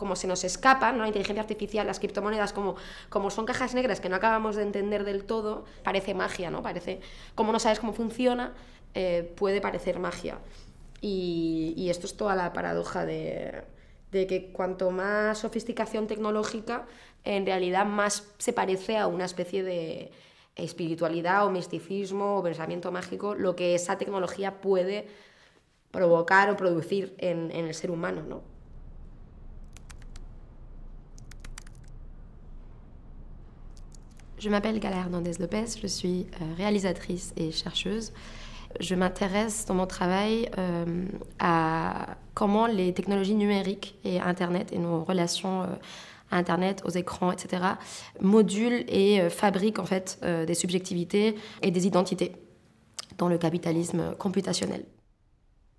como se nos escapa ¿no? la inteligencia artificial, las criptomonedas, como, como son cajas negras que no acabamos de entender del todo, parece magia, ¿no? Parece, como no sabes cómo funciona, eh, puede parecer magia. Y, esto es toda la paradoja de, que cuanto más sofisticación tecnológica, en realidad más se parece a una especie de espiritualidad o misticismo o pensamiento mágico, lo que esa tecnología puede provocar o producir en, en el ser humano, ¿no? Je m'appelle Gala Hernandez-Lopez, je suis euh, réalisatrice et chercheuse. Je m'intéresse dans mon travail euh, à comment les technologies numériques et Internet et nos relations euh, Internet, aux écrans, etc., modulent et fabriquent en fait des subjectivités et des identités dans le capitalisme computationnel.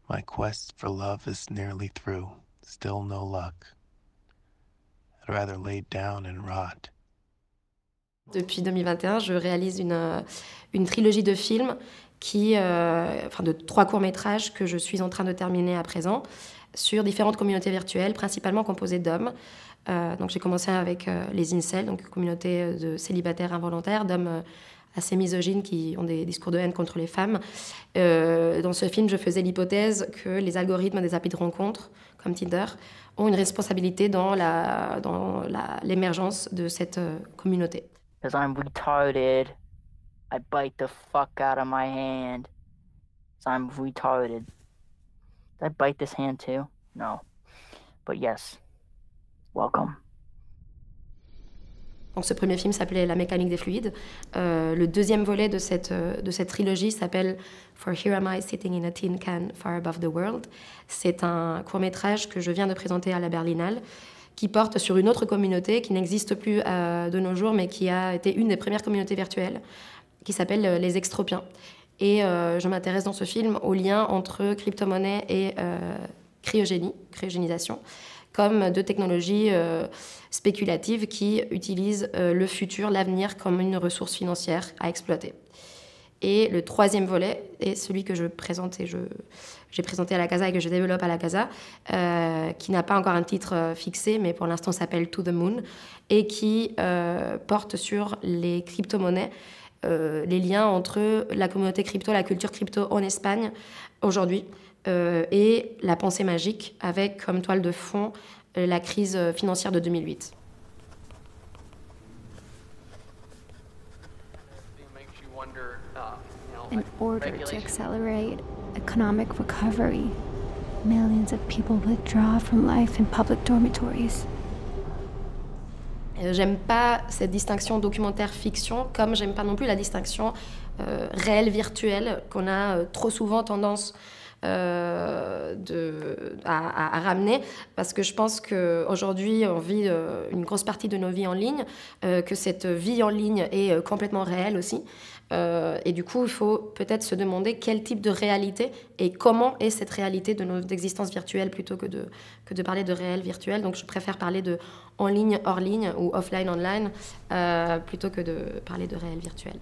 My quest for love is nearly through. Still no luck. I'd rather down and rot. Depuis 2021, je réalise euh, une, trilogie de films, qui, euh, enfin de trois courts-métrages que je suis en train de terminer à présent, sur différentes communautés virtuelles, principalement composées d'hommes. Euh, donc j'ai commencé avec les incels, donc communauté de célibataires involontaires, d'hommes assez misogynes qui ont des discours de haine contre les femmes. dans ce film, je faisais l'hypothèse que les algorithmes des applis de rencontre, comme Tinder, ont une responsabilité dans l'émergence dans de cette communauté. Because I'm retarded. I bite the fuck out of my hand. Because I'm retarded. Did I bite this hand too? No. But yes. Welcome. Donc ce premier film s'appelait La mécanique des fluides. Euh, le deuxième volet euh, de cette trilogie s'appelle For Here Am I Sitting in a Tin Can Far Above the World. C'est un court métrage que je viens de présenter à la Berlinale qui porte sur une autre communauté qui n'existe plus euh, de nos jours, mais qui a été une des premières communautés virtuelles, qui s'appelle euh, les Extropiens. Et euh, je m'intéresse dans ce film au lien entre crypto-monnaie et cryogénie, cryogénisation, comme deux technologies spéculatives qui utilisent le futur, l'avenir, comme une ressource financière à exploiter. Et le troisième volet est celui que je présente j'ai présenté à la Casa et que je développe à la Casa, euh, qui n'a pas encore un titre euh, fixé, mais pour l'instant s'appelle To the Moon, et qui euh, porte sur les crypto-monnaies, les liens entre la communauté crypto, la culture crypto en Espagne aujourd'hui, et la pensée magique, avec comme toile de fond la crise financière de 2008. in order to accelerate economic recovery. Millions of people withdraw from life in public dormitories. Euh, j'aime pas cette distinction documentaire-fiction, comme j'aime pas non plus la distinction euh, réelle-virtuelle qu'on a euh, trop souvent tendance euh, de, à, ramener, parce que je pense qu'aujourd'hui, on vit euh, une grosse partie de nos vies en ligne, euh, que cette vie en ligne est complètement réelle aussi. et du coup, il faut peut-être se demander quel type de réalité et comment est cette réalité de notre existence virtuelle plutôt que de, que de parler de réel virtuel. Donc, je préfère parler de en ligne, hors ligne ou offline, online plutôt que de parler de réel virtuel.